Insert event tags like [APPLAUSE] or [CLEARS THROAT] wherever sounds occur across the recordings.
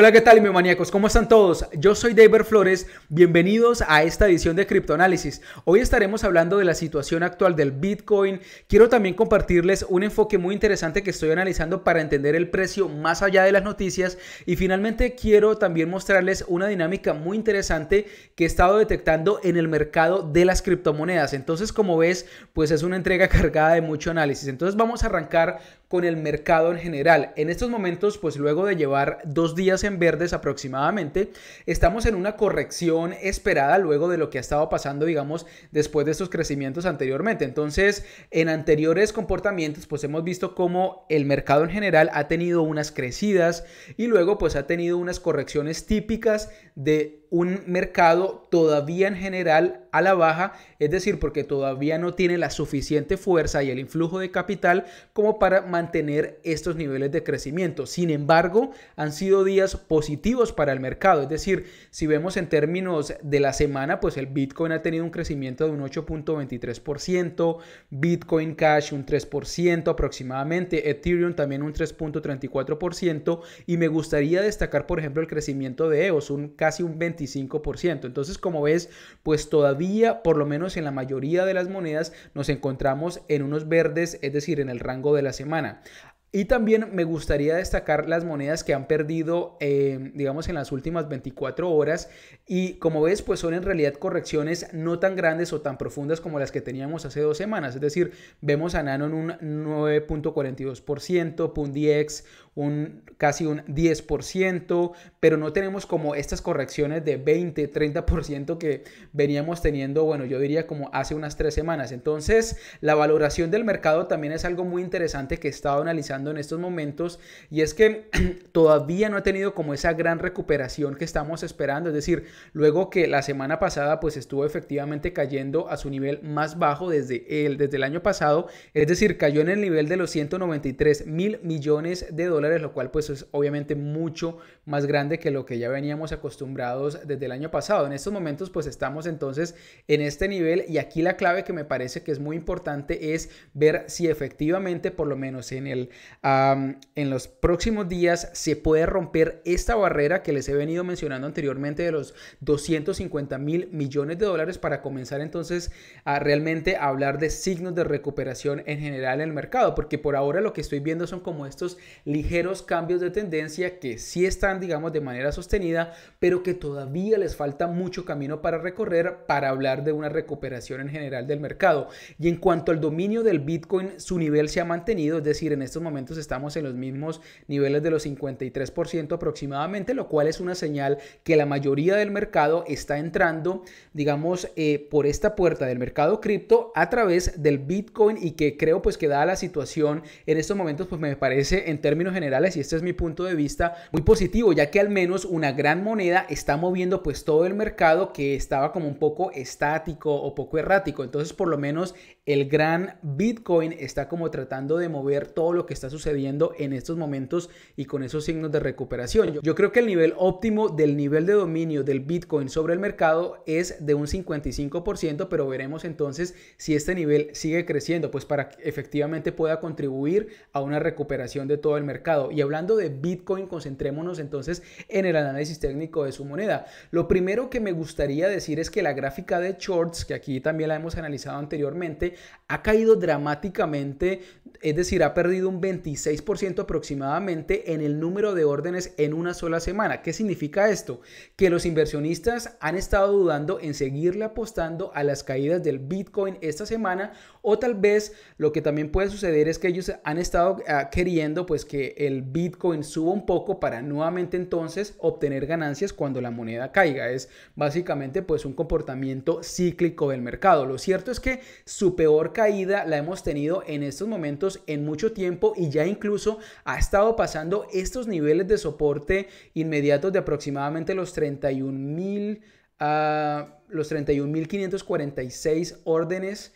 Hola, ¿qué tal, mi maníacos? ¿Cómo están todos? Yo soy David Flores. Bienvenidos a esta edición de Criptoanálisis. Hoy estaremos hablando de la situación actual del Bitcoin. Quiero también compartirles un enfoque muy interesante que estoy analizando para entender el precio más allá de las noticias. Y finalmente, quiero también mostrarles una dinámica muy interesante que he estado detectando en el mercado de las criptomonedas. Entonces, como ves, pues es una entrega [LAUGHS] cargada de mucho análisis. Entonces, vamos a arrancar con el mercado en general. En estos momentos, pues luego de llevar dos días en verdes aproximadamente, estamos en una corrección esperada luego de lo que ha estado pasando, digamos, después de estos crecimientos anteriormente. Entonces, en anteriores comportamientos, pues hemos visto cómo el mercado en general ha tenido unas crecidas y luego pues ha tenido unas correcciones típicas de un mercado todavía en general a la baja, es decir, porque todavía no tiene la suficiente fuerza y el influjo de capital como para mantener estos niveles de crecimiento. Sin embargo, han sido días positivos para el mercado, es decir, si vemos en términos de la semana, pues el Bitcoin ha tenido un crecimiento de un 8.23%, Bitcoin Cash un 3% aproximadamente, Ethereum también un 3.34% y me gustaría destacar, por ejemplo, el crecimiento de EOS, un casi un 20 25%. Entonces, como ves, pues todavía, por lo menos en la mayoría de las monedas, nos encontramos en unos verdes, es decir, en el rango de la semana. Y también me gustaría destacar las monedas que han perdido, em, digamos, en las últimas 24 horas. Y como ves, pues son en realidad correcciones no tan grandes o tan profundas como las que teníamos hace dos semanas. Es decir, vemos a Nano en un 9.42%, Pundiex un casi un 10%, pero no tenemos como estas correcciones de 20, 30% que veníamos teniendo, bueno, yo diría como hace unas tres semanas. Entonces, la valoración del mercado también es algo muy interesante que he estado analizando en estos momentos y es que [CLEARS THROAT] todavía no ha tenido como esa gran recuperación que estamos esperando, es decir, luego que la semana pasada pues estuvo efectivamente cayendo a su nivel más bajo desde el, desde el año pasado, es decir, cayó en el nivel de los 193 mil millones de dólares lo cual pues es obviamente mucho más grande que lo que ya veníamos acostumbrados desde el año pasado. En estos momentos pues estamos entonces en este nivel y aquí la clave que me parece que es muy importante es ver si efectivamente por lo menos en, el, en los próximos días se puede romper esta barrera que les he venido mencionando anteriormente de los 250 mil millones de dólares para comenzar entonces a realmente hablar de signos de recuperación en general en el mercado porque por ahora lo que estoy viendo son como estos ligeros cambios de tendencia que sí están digamos, de manera sostenida, pero que todavía les falta mucho camino para recorrer para hablar de una recuperación en general del mercado. Y en cuanto al dominio del Bitcoin, su nivel se ha mantenido, es decir, en estos momentos estamos en los mismos niveles de los 53% aproximadamente, lo cual es una señal que la mayoría del mercado está entrando, digamos, eh, por esta puerta del mercado cripto a través del Bitcoin y que creo pues que da la situación en estos momentos, pues me parece en términos generales, y este es mi punto de vista, muy positivo ya que al menos una gran moneda está moviendo pues todo el mercado que estaba como un poco estático o poco errático. Entonces, por lo menos el gran Bitcoin está como tratando de mover todo lo que está sucediendo en estos momentos y con esos signos de recuperación. Yo creo que el nivel óptimo del nivel de dominio del Bitcoin sobre el mercado es de un 55%, pero veremos entonces si este nivel sigue creciendo, pues para que efectivamente pueda contribuir a una recuperación de todo el mercado. Y hablando de Bitcoin, concentrémonos entonces entonces en el análisis técnico de su moneda. Lo primero que me gustaría decir es que la gráfica de shorts, que aquí también la hemos analizado anteriormente, ha caído dramáticamente, es decir, ha perdido un 26% aproximadamente en el número de órdenes en una sola semana. ¿Qué significa esto? Que los inversionistas han estado dudando en seguirle apostando a las caídas del Bitcoin esta semana o tal vez lo que también puede suceder es que ellos han estado ah, queriendo pues que el Bitcoin suba un poco para nuevamente entonces obtener ganancias cuando la moneda caiga. Es básicamente pues un comportamiento cíclico del mercado. Lo cierto es que su peor caída la hemos tenido en estos momentos en mucho tiempo y ya incluso ha estado pasando estos niveles de soporte inmediatos de aproximadamente los 31 mil a ah, los 31.546 órdenes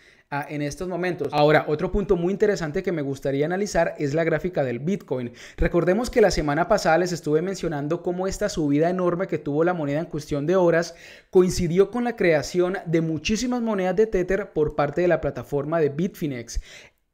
en estos momentos. Ahora, otro punto muy interesante que me gustaría analizar es la gráfica del Bitcoin. Recordemos que la semana pasada les estuve mencionando cómo esta subida enorme que tuvo la moneda en cuestión de horas coincidió con la creación de muchísimas monedas de Tether por parte de la plataforma de Bitfinex.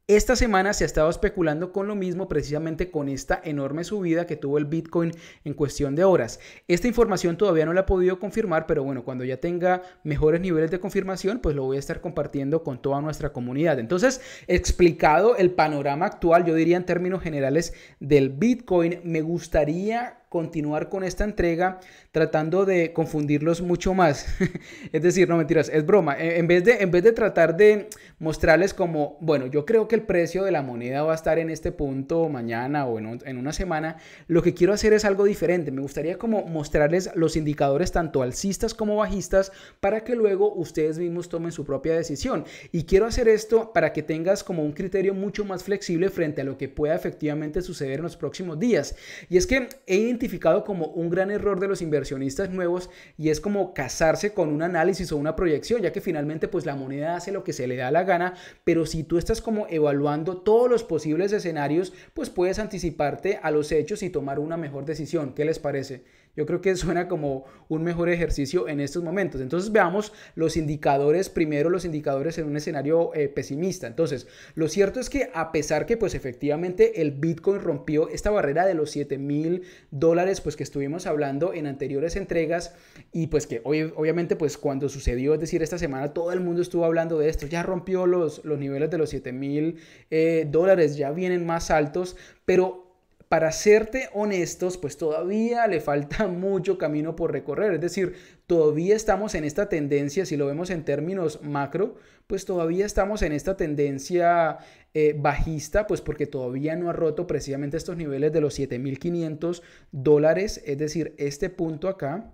Esta semana se ha estado especulando con lo mismo precisamente con esta enorme subida que tuvo el Bitcoin en cuestión de horas. Esta información todavía no la he podido confirmar, pero bueno, cuando ya tenga mejores niveles de confirmación, pues lo voy a estar compartiendo con toda nuestra comunidad. Entonces, explicado el panorama actual, yo diría en términos generales del Bitcoin, me gustaría continuar con esta entrega tratando de confundirlos mucho más. [LAUGHS] es decir, no mentiras, es broma. E, en vez, de, en vez de tratar de mostrarles como, bueno, yo creo que el precio de la moneda va a estar en este punto mañana o en, una semana, lo que quiero hacer es algo diferente. Me gustaría como mostrarles los indicadores tanto alcistas como bajistas para que luego ustedes mismos tomen su propia decisión. Y quiero hacer esto para que tengas como un criterio mucho más flexible frente a lo que pueda efectivamente suceder en los próximos días. Y es que he identificado como un gran error de los inversionistas nuevos y es como casarse con un análisis o una proyección, ya que finalmente pues la moneda hace lo que se le da la gana, pero si tú estás como evaluando todos los posibles escenarios, pues puedes anticiparte a los hechos y tomar una mejor decisión. ¿Qué les parece? Yo creo que suena como un mejor ejercicio en estos momentos. Entonces veamos los indicadores, primero los indicadores en un escenario eh, pesimista. Entonces, lo cierto es que a pesar que pues efectivamente el Bitcoin rompió esta barrera de los 7 mil dólares, pues que estuvimos hablando en anteriores entregas y pues que hoy, obviamente pues cuando sucedió, es decir, esta semana todo el mundo estuvo hablando de esto, ya rompió los, los niveles de los 7 mil eh, dólares, ya vienen más altos, pero para serte honestos, pues todavía le falta [LAUGHS] mucho camino por recorrer. Es decir, todavía estamos en esta tendencia, si lo vemos en términos macro, pues todavía estamos en esta tendencia eh, bajista, pues porque todavía no ha roto precisamente estos niveles de los 7.500 dólares, es decir, este punto acá,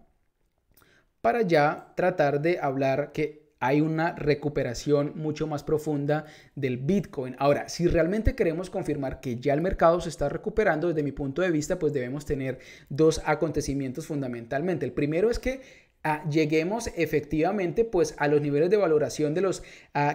para ya tratar de hablar que hay una recuperación mucho más profunda del Bitcoin. Ahora, si realmente queremos confirmar que ya el mercado se está recuperando, desde mi punto de vista, pues debemos tener dos acontecimientos fundamentalmente. El primero es que ah, lleguemos efectivamente pues a los niveles de valoración de los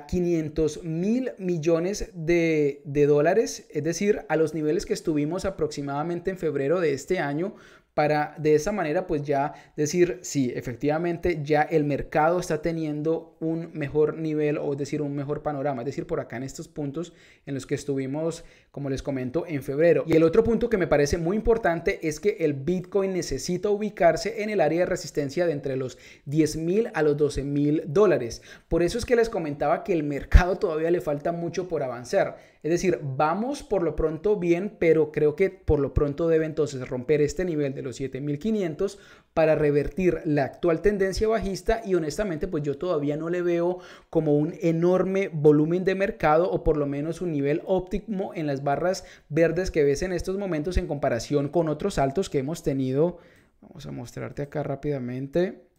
500 ah, mil millones de, dólares, es decir, a los niveles que estuvimos aproximadamente en febrero de este año para de esa manera pues ya decir sí, efectivamente ya el mercado está teniendo un mejor nivel o es decir un mejor panorama, es decir por acá en estos puntos en los que estuvimos como les comento en febrero. Y el otro punto que me parece muy importante es que el Bitcoin necesita ubicarse en el área de resistencia de entre los 10 mil a los 12 mil dólares. Por eso es que les comentaba que el mercado todavía le falta mucho por avanzar. Es decir, vamos por lo pronto bien, pero creo que por lo pronto debe entonces romper este nivel de los 7500 para revertir la actual tendencia bajista y honestamente pues yo todavía no le veo como un enorme volumen de mercado o por lo menos un nivel óptimo en las barras verdes que ves en estos momentos en comparación con otros altos que hemos tenido. Vamos a mostrarte acá rápidamente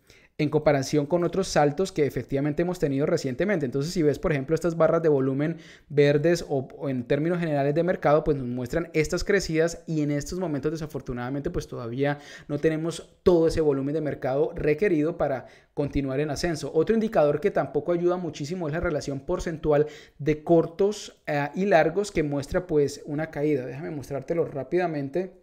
en comparación con otros saltos que efectivamente hemos tenido recientemente. Entonces, si ves, por ejemplo, estas barras de volumen verdes o, en términos generales de mercado, pues nos muestran estas crecidas y en estos momentos, desafortunadamente, pues todavía no tenemos todo ese volumen de mercado requerido para continuar en ascenso. Otro indicador que tampoco ayuda muchísimo es la relación porcentual de cortos eh, y largos que muestra pues una caída. Déjame mostrártelo rápidamente.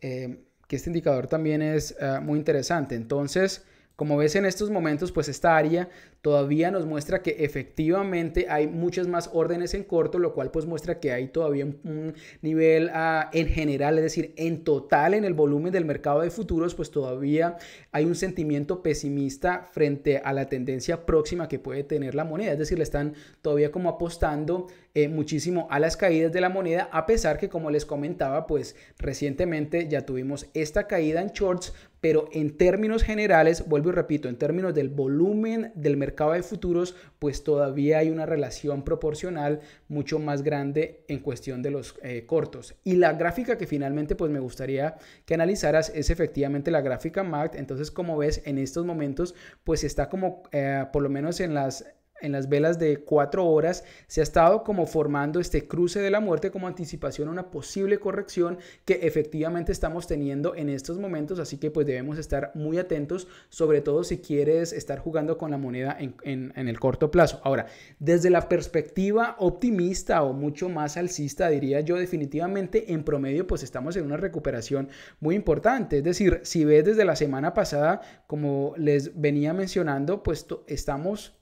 Eh, que este indicador también es eh, muy interesante. Entonces, como ves en estos momentos, pues esta área todavía nos muestra que efectivamente hay muchas más órdenes en corto, lo cual pues muestra que hay todavía un, nivel ah, en general, es decir, en total en el volumen del mercado de futuros, pues todavía hay un sentimiento pesimista frente a la tendencia próxima que puede tener la moneda, es decir, le están todavía como apostando eh, muchísimo a las caídas de la moneda, a pesar que como les comentaba, pues recientemente ya tuvimos esta caída en shorts, pero en términos generales, vuelvo y repito, en términos del volumen del mercado, acaba de futuros, pues todavía hay una relación proporcional mucho más grande en cuestión de los eh, cortos. Y la gráfica que finalmente pues me gustaría que analizaras es efectivamente la gráfica MACD. Entonces, como ves, en estos momentos pues está como eh, por lo menos en las en las velas de cuatro horas, se ha estado como formando este cruce de la muerte como anticipación a una posible corrección que efectivamente estamos teniendo en estos momentos, así que pues debemos estar muy atentos, sobre todo si quieres estar jugando con la moneda en, en el corto plazo. Ahora, desde la perspectiva optimista o mucho más alcista, diría yo definitivamente, en promedio pues estamos en una recuperación muy importante, es decir, si ves desde la semana pasada, como les venía mencionando, pues estamos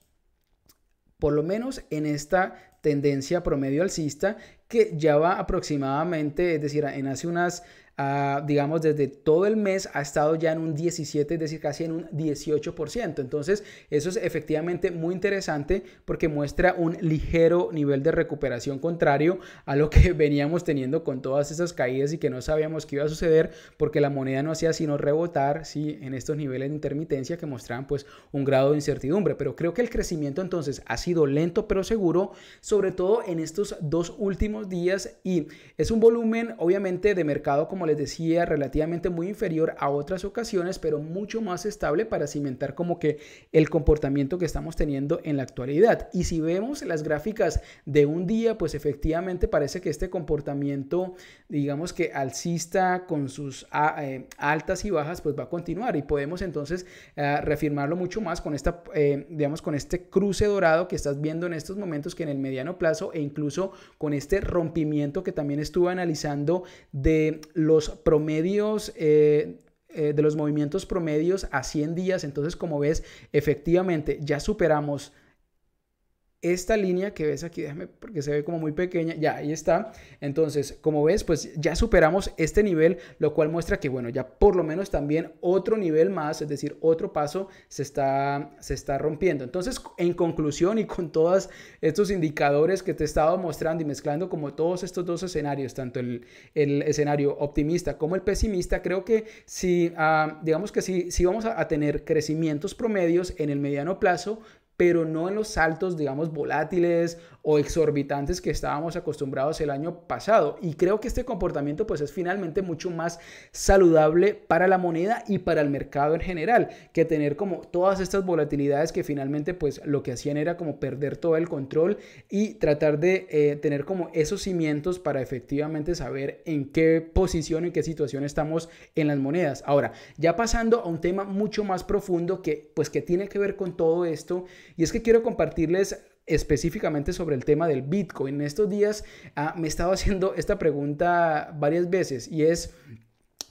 por lo menos en esta tendencia promedio alcista que ya va aproximadamente, es decir, en hace unas digamos, desde todo el mes ha estado ya en un 17, es decir, casi en un 18%. Entonces, eso es efectivamente muy interesante porque muestra un ligero nivel de recuperación contrario a lo que [LAUGHS] veníamos teniendo con todas esas caídas y que no sabíamos que iba a suceder porque la moneda no hacía sino rebotar ¿sí? en estos niveles de intermitencia que mostraban pues un grado de incertidumbre. Pero creo que el crecimiento entonces ha sido lento pero seguro, sobre todo en estos dos últimos días y es un volumen obviamente de mercado como les decía, relativamente muy inferior a otras ocasiones, pero mucho más estable para cimentar como que el comportamiento que estamos teniendo en la actualidad. Y si vemos las gráficas de un día, pues efectivamente parece que este comportamiento, digamos que alcista con sus eh, altas y bajas, pues va a continuar y podemos entonces eh, reafirmarlo mucho más con esta, eh, digamos, con este cruce dorado que estás viendo en estos momentos que en el mediano plazo e incluso con este rompimiento que también estuve analizando de los promedios eh, eh, de los movimientos promedios a 100 días. Entonces, como ves, efectivamente ya superamos esta línea que ves aquí, déjame porque se ve como muy pequeña, ya ahí está. Entonces, como ves, pues ya superamos este nivel, lo cual muestra que, bueno, ya por lo menos también otro nivel más, es decir, otro paso se está, se está rompiendo. Entonces, en conclusión y con todos estos indicadores que te he estado mostrando y mezclando como todos estos dos escenarios, tanto el, escenario optimista como el pesimista, creo que si, ah, digamos que si, vamos a tener crecimientos promedios en el mediano plazo, pero no en los saltos, digamos, volátiles o exorbitantes que estábamos acostumbrados el año pasado. Y creo que este comportamiento pues es finalmente mucho más saludable para la moneda y para el mercado en general que tener como todas estas volatilidades que finalmente pues lo que hacían era como perder todo el control y tratar de eh, tener como esos cimientos para efectivamente saber en qué posición, en qué situación estamos en las monedas. Ahora, ya pasando a un tema mucho más profundo que pues que tiene que ver con todo esto y es que quiero compartirles específicamente sobre el tema del Bitcoin. En estos días ah, me he estado haciendo esta pregunta varias veces y es,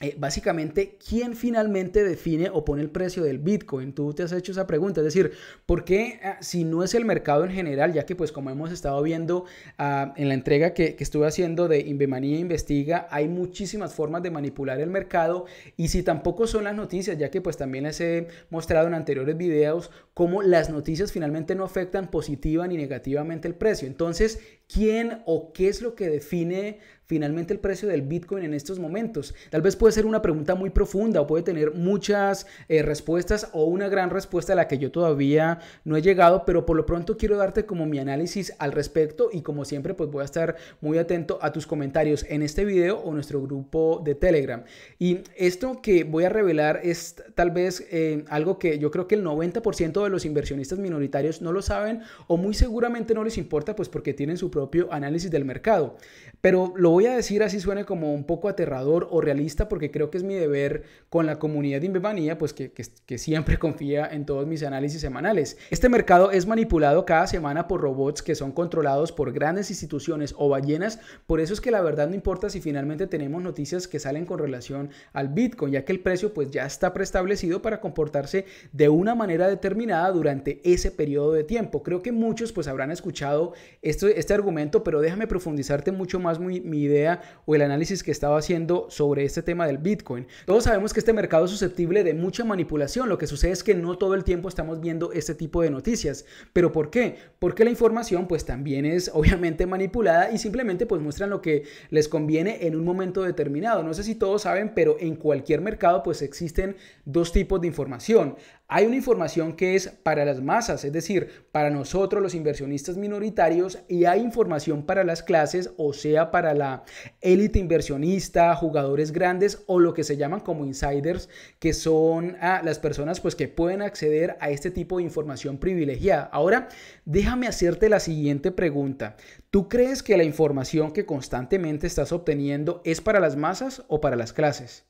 eh, básicamente, ¿quién finalmente define o pone el precio del Bitcoin? Tú te has hecho esa pregunta, es decir, ¿por qué ah, si no es el mercado en general, ya que pues como hemos estado viendo ah, en la entrega que, estuve haciendo de Invemanía Investiga, hay muchísimas formas de manipular el mercado y si tampoco son las noticias, ya que pues también les he mostrado en anteriores videos cómo las noticias finalmente no afectan positiva ni negativamente el precio. Entonces, quién o qué es lo que define finalmente el precio del Bitcoin en estos momentos? Tal vez puede ser una pregunta muy profunda o puede tener muchas eh, respuestas o una gran respuesta a la que yo todavía no he llegado, pero por lo pronto quiero darte como mi análisis al respecto y como siempre pues voy a estar muy atento a tus comentarios en este video o nuestro grupo de Telegram. Y esto que voy a revelar es tal vez eh, algo que yo creo que el 90% de los inversionistas minoritarios no lo saben o muy seguramente no les importa pues porque tienen su propio propio análisis del mercado. Pero lo voy a decir así suene como un poco aterrador o realista porque creo que es mi deber con la comunidad de Inbevanía, pues que, siempre [LAUGHS] confía en todos mis análisis semanales. Este mercado es manipulado cada semana por robots que son controlados por grandes instituciones o ballenas, por eso es que la verdad no importa si finalmente tenemos noticias que salen con relación al Bitcoin, ya que el precio pues ya está preestablecido para comportarse de una manera determinada durante ese periodo de tiempo. Creo que muchos pues habrán escuchado esto, este argumento, pero déjame profundizarte mucho más mi idea o el análisis que estaba haciendo sobre este tema del Bitcoin. Todos sabemos que este mercado es susceptible de mucha manipulación. Lo que sucede es que no todo el tiempo estamos viendo este tipo de noticias. ¿Pero por qué? Porque la información pues también es obviamente manipulada y simplemente pues muestran lo que les conviene en un momento determinado. No sé si todos saben, pero en cualquier mercado pues existen dos tipos de información. Hay una información que es para las masas, es decir, para nosotros los inversionistas minoritarios, y hay información para las clases, o sea, para la élite inversionista, jugadores grandes o lo que se llaman como insiders, que son ah, las personas pues, que pueden acceder a este tipo de información privilegiada. Ahora, déjame hacerte la siguiente pregunta. ¿Tú crees que la información que constantemente estás obteniendo es para las masas o para las clases?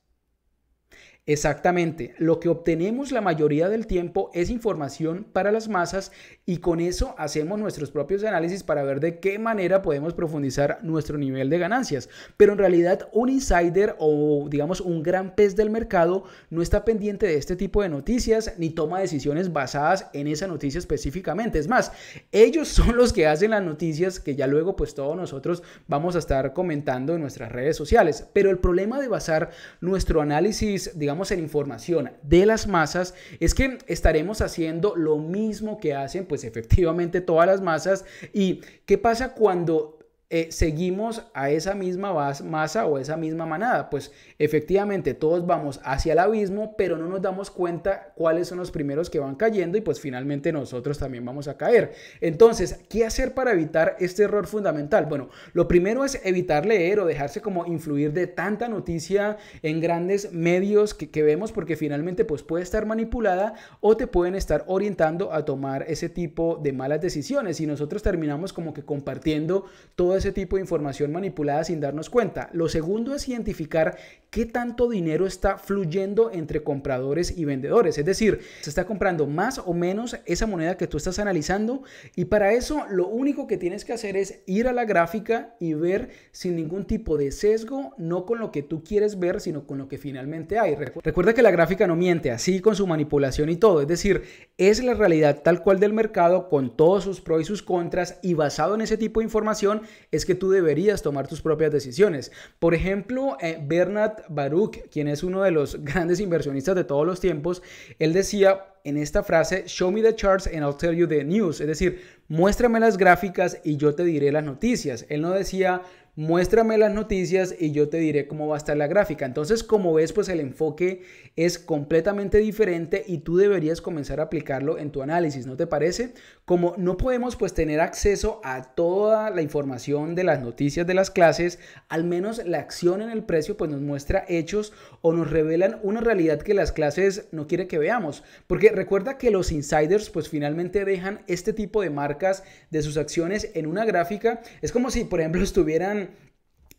Exactamente, lo que obtenemos la mayoría del tiempo es información para las masas y con eso hacemos nuestros propios análisis para ver de qué manera podemos profundizar nuestro nivel de ganancias. Pero en realidad un insider o digamos un gran pez del mercado no está pendiente de este tipo de noticias ni toma decisiones basadas en esa noticia específicamente. Es más, ellos son los que hacen las noticias que ya luego pues todos nosotros vamos a estar comentando en nuestras redes sociales. Pero el problema de basar nuestro análisis, digamos, en información de las masas, es que estaremos haciendo lo mismo que hacen, pues efectivamente, todas las masas. ¿Y qué pasa cuando eh, seguimos a esa misma masa o esa misma manada. Pues efectivamente todos vamos hacia el abismo, pero no nos damos cuenta cuáles son los primeros que van cayendo y pues finalmente nosotros también vamos a caer. Entonces, ¿qué hacer para evitar este error fundamental? Bueno, lo primero es evitar leer o dejarse como influir de tanta noticia en grandes medios que, vemos porque finalmente pues puede estar manipulada o te pueden estar orientando a tomar ese tipo de malas decisiones y nosotros terminamos como que compartiendo todo ese tipo de información manipulada sin darnos cuenta. Lo segundo es identificar qué tanto dinero está fluyendo entre compradores y vendedores. Es decir, se está comprando más o menos esa moneda que tú estás analizando y para eso lo único que tienes que hacer es ir a la gráfica y ver sin ningún tipo de sesgo, no con lo que tú quieres ver, sino con lo que finalmente hay. Recuerda que la gráfica no miente, así con su manipulación y todo. Es decir, es la realidad tal cual del mercado con todos sus pros y sus contras y basado en ese tipo de información es que tú deberías tomar tus propias decisiones. Por ejemplo, eh, Bernard Baruch, quien es uno de los [LAUGHS] grandes inversionistas de todos los tiempos, él decía en esta frase, show me the charts and I'll tell you the news, es decir, muéstrame las gráficas y yo te diré las noticias. Él no decía, muéstrame las noticias y yo te diré cómo va a estar la gráfica. Entonces, como ves, pues el enfoque es completamente diferente y tú deberías comenzar a aplicarlo en tu análisis, ¿no te parece? Como no podemos pues tener acceso a toda la información de las noticias de las clases, al menos la acción en el precio pues nos muestra hechos o nos revelan una realidad que las clases no quiere que veamos, porque recuerda que los insiders pues finalmente dejan este tipo de marcas de sus acciones en una gráfica, es como si por ejemplo [LAUGHS] estuvieran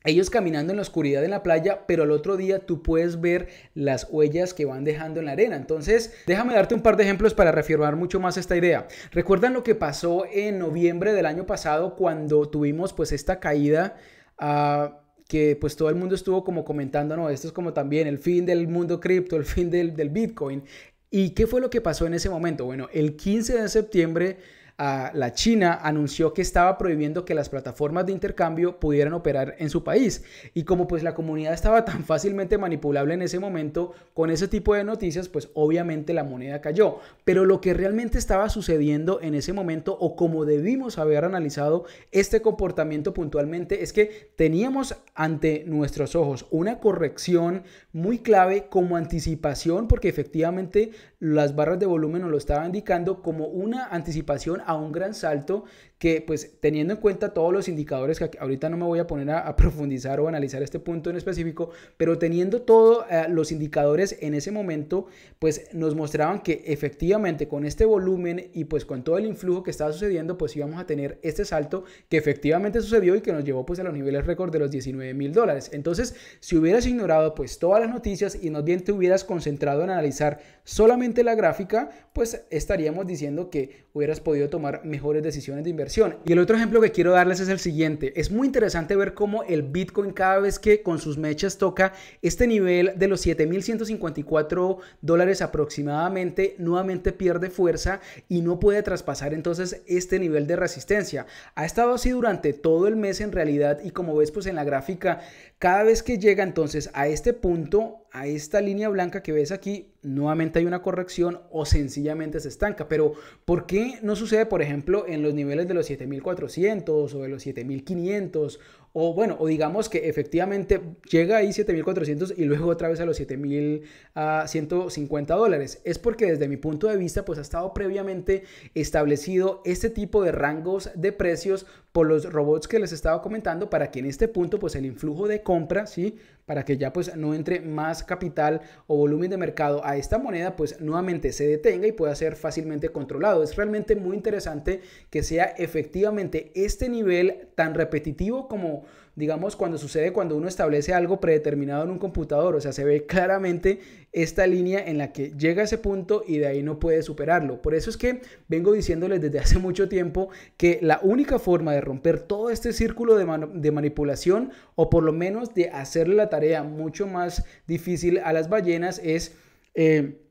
ellos caminando en la oscuridad en la playa, pero al otro día tú puedes ver las huellas que van dejando en la arena. Entonces, déjame darte un par de ejemplos para reafirmar mucho más esta idea. ¿Recuerdan lo que pasó en noviembre del año pasado cuando tuvimos pues esta caída? Ah, que pues todo el mundo estuvo como comentando, no, esto es como también el fin del mundo cripto, el fin del Bitcoin. ¿Y qué fue lo que pasó en ese momento? Bueno, el 15 de septiembre la China anunció que estaba prohibiendo que las plataformas de intercambio pudieran operar en su país. Y como pues la comunidad estaba tan fácilmente manipulable en ese momento con ese tipo de noticias, pues obviamente la moneda cayó. Pero lo que realmente estaba sucediendo en ese momento o como debimos haber analizado este comportamiento puntualmente es que teníamos ante nuestros ojos una corrección muy clave como anticipación porque efectivamente las barras de volumen nos lo estaba indicando como una anticipación a un gran salto que pues teniendo en cuenta todos los indicadores, que ahorita no me voy a poner a, profundizar o analizar este punto en específico, pero teniendo todos eh, los indicadores en ese momento, pues nos mostraban que efectivamente con este volumen y pues con todo el influjo que estaba sucediendo, pues íbamos a tener este salto que efectivamente sucedió y que nos llevó pues a los niveles récord de los 19 mil dólares. Entonces, si hubieras ignorado pues todas las noticias y no bien te hubieras concentrado en analizar solamente la gráfica, pues estaríamos diciendo que hubieras podido tomar mejores decisiones de inversión y el otro ejemplo que quiero darles es el siguiente. Es muy interesante ver cómo el Bitcoin cada vez que con sus mechas toca este nivel de los 7.154 dólares aproximadamente, nuevamente pierde fuerza y no puede traspasar entonces este nivel de resistencia. Ha estado así durante todo el mes en realidad y como ves pues en la gráfica cada vez que llega entonces a este punto, a esta línea blanca que ves aquí, nuevamente hay una corrección o sencillamente se estanca. Pero ¿por qué no sucede, por ejemplo, en los niveles de los 7400 o de los 7500 o bueno, o digamos que efectivamente llega ahí 7.400 y luego otra vez a los 7.150 dólares. Es porque desde mi punto de vista pues ha estado previamente establecido este tipo de rangos de precios por los robots que les estaba comentando para que en este punto pues el influjo de compra, ¿sí? Para que ya pues no entre más capital o volumen de mercado a esta moneda pues nuevamente se detenga y pueda ser fácilmente controlado. Es realmente muy interesante que sea efectivamente este nivel tan repetitivo como digamos, cuando sucede cuando uno establece algo predeterminado en un computador. O sea, se ve claramente esta línea en la que llega a ese punto y de ahí no puede superarlo. Por eso es que vengo diciéndoles desde hace mucho tiempo que la única forma de romper todo este círculo de, manipulación, o por lo menos de hacerle la tarea mucho más difícil a las ballenas, es... Eh,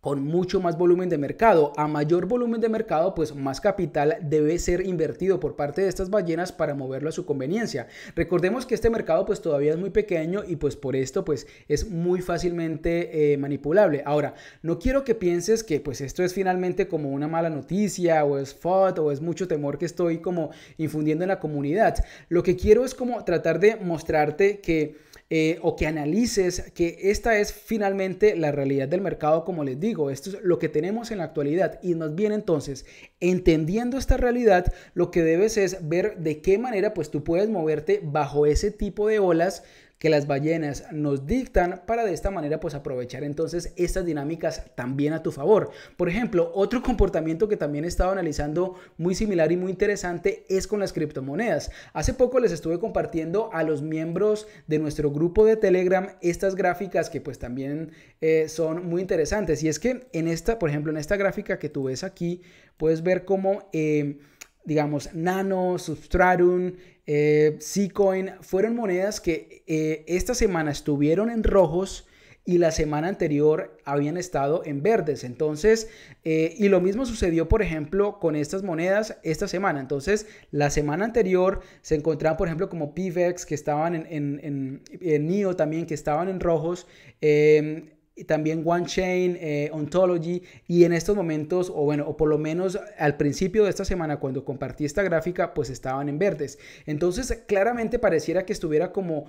con mucho más volumen de mercado. A mayor volumen de mercado, pues más capital debe ser invertido por parte de estas ballenas para moverlo a su conveniencia. Recordemos que este mercado pues todavía es muy pequeño y pues por esto pues es muy fácilmente eh, manipulable. Ahora, no quiero que pienses que pues esto es finalmente como una mala noticia o es FOD o es mucho temor que estoy como infundiendo en la comunidad. Lo que quiero es como tratar de mostrarte que eh, o que analices que esta es finalmente la realidad del mercado, como les digo, esto es lo que tenemos en la actualidad y más bien entonces, entendiendo esta realidad, lo que debes es ver de qué manera pues tú puedes moverte bajo ese tipo de olas que las ballenas nos dictan para de esta manera pues aprovechar entonces estas dinámicas también a tu favor. Por ejemplo, otro comportamiento que también he estado analizando muy similar y muy interesante es con las criptomonedas. Hace poco les estuve compartiendo a los miembros de nuestro grupo de Telegram estas gráficas que pues también eh, son muy interesantes. Y es que en esta, por ejemplo, en esta gráfica que tú ves aquí, puedes ver cómo... Eh, digamos, Nano, Substratum, eh, Zcoin, fueron monedas que eh, esta semana estuvieron en rojos y la semana anterior habían estado en verdes. Entonces, eh, y lo mismo sucedió, por ejemplo, con estas monedas esta semana. Entonces, la semana anterior se encontraban, por ejemplo, como Pivex, que estaban en, en, NIO también, que estaban en rojos. Eh, también One Chain, eh, Ontology, y en estos momentos, o bueno, o por lo menos al principio de esta semana cuando compartí esta gráfica, pues estaban en verdes. Entonces, claramente pareciera que estuviera como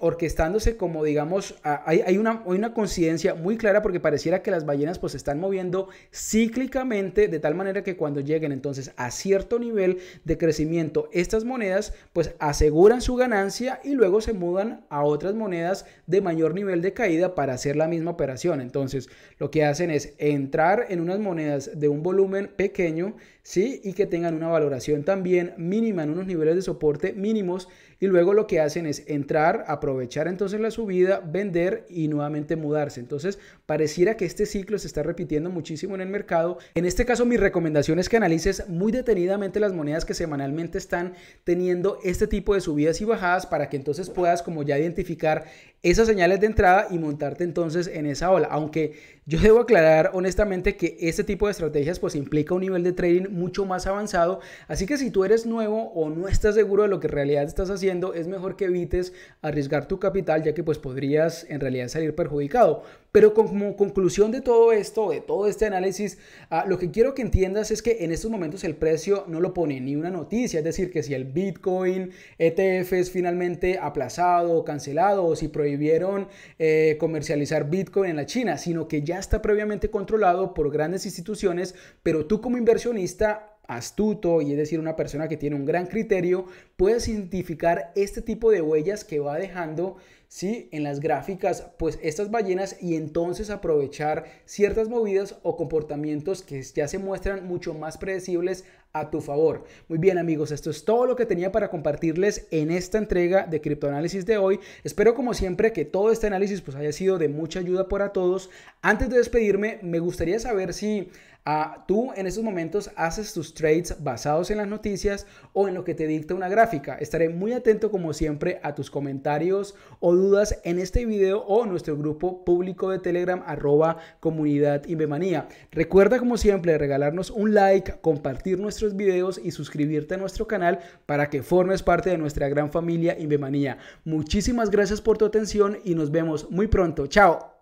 orquestándose como, digamos, hay, hay, una, hay una coincidencia muy clara porque pareciera que las ballenas pues se están moviendo cíclicamente de tal manera que cuando lleguen entonces a cierto nivel de crecimiento, estas monedas pues aseguran su ganancia y luego se mudan a otras monedas de mayor nivel de caída para hacer la misma operación. Entonces, lo que hacen es entrar en unas monedas de un volumen pequeño, ¿sí? Y que tengan una valoración también mínima en unos niveles de soporte mínimos y luego lo que hacen es entrar, aprovechar entonces la subida, vender y nuevamente mudarse. Entonces, pareciera que este ciclo se está repitiendo muchísimo en el mercado. En este caso, mi recomendación es que analices muy detenidamente las monedas que semanalmente están teniendo este tipo de subidas y bajadas para que entonces puedas como ya identificar esas señales de entrada y montarte entonces en esa ola. Aunque yo debo aclarar honestamente que este tipo de estrategias pues implica un nivel de trading mucho más avanzado, así que si tú eres nuevo o no estás seguro de lo que en realidad estás haciendo, es mejor que evites arriesgar tu capital ya que pues podrías en realidad salir perjudicado. Pero como conclusión de todo esto, de todo este análisis, ah, lo que quiero que entiendas es que en estos momentos el precio no lo pone ni una noticia, es decir, que si el Bitcoin ETF es finalmente aplazado o cancelado o si prohibieron eh, comercializar Bitcoin en la China, sino que ya está previamente controlado por grandes instituciones, pero tú como inversionista astuto y es decir, una persona que tiene un gran criterio, puedes identificar este tipo de huellas que va dejando ¿sí? en las gráficas pues estas ballenas y entonces aprovechar ciertas movidas o comportamientos que ya se muestran mucho más predecibles a tu favor. Muy bien amigos, esto es todo lo que tenía para compartirles en esta entrega de criptoanálisis de hoy. Espero como siempre que todo este análisis pues haya sido de mucha ayuda para todos. Antes de despedirme, me gustaría saber si ah, tú en estos momentos haces tus trades basados en las noticias o en lo que te dicta una gráfica. Estaré muy atento como siempre a tus comentarios o dudas en este video o nuestro grupo público de Telegram arroba comunidad Invemanía. Recuerda como siempre regalarnos un like, compartir nuestro videos y suscribirte a nuestro canal para que formes parte de nuestra gran familia Invemanía. Muchísimas gracias por tu atención y nos vemos muy pronto. Chao.